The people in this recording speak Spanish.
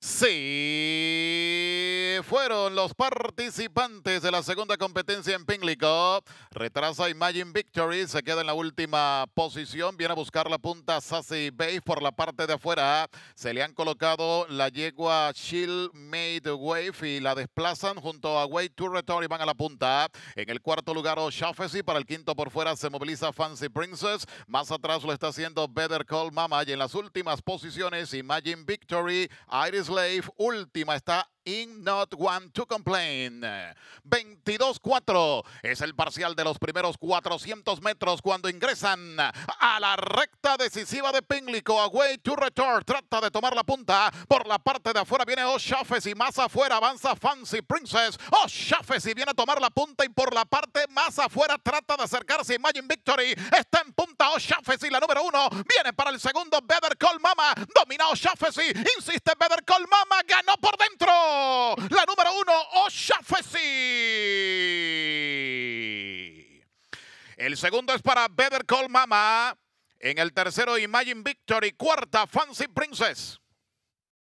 See. fueron los participantes de la segunda competencia en Pinglico. Retrasa Imagine Victory, se queda en la última posición. Viene a buscar la punta Sassy Base por la parte de afuera. Se le han colocado la yegua Chill Made Wave y la desplazan junto a Way to Return y van a la punta. En el cuarto lugar O'Shaughnessy, para el quinto por fuera se moviliza Fancy Princess. Más atrás lo está haciendo Better Call Mama y en las últimas posiciones Imagine Victory, Iris Slave, última está not one to complain. 22-4 es el parcial de los primeros 400 metros cuando ingresan a la recta decisiva de Pinglico, Away to return. Trata de tomar la punta. Por la parte de afuera viene O'Shaughnessy, y más afuera avanza Fancy Princess. O'Shaughnessy y viene a tomar la punta y por la parte más afuera trata de acercarse. Imagine Victory está en punta O'Shaughnessy y la número uno viene para el segundo. Better Call Mama domina O'Shaughnessy, y insiste Better Call Mama. Ganó por El segundo es para Better Call Mama. En el tercero, Imagine Victory. Cuarta, Fancy Princess.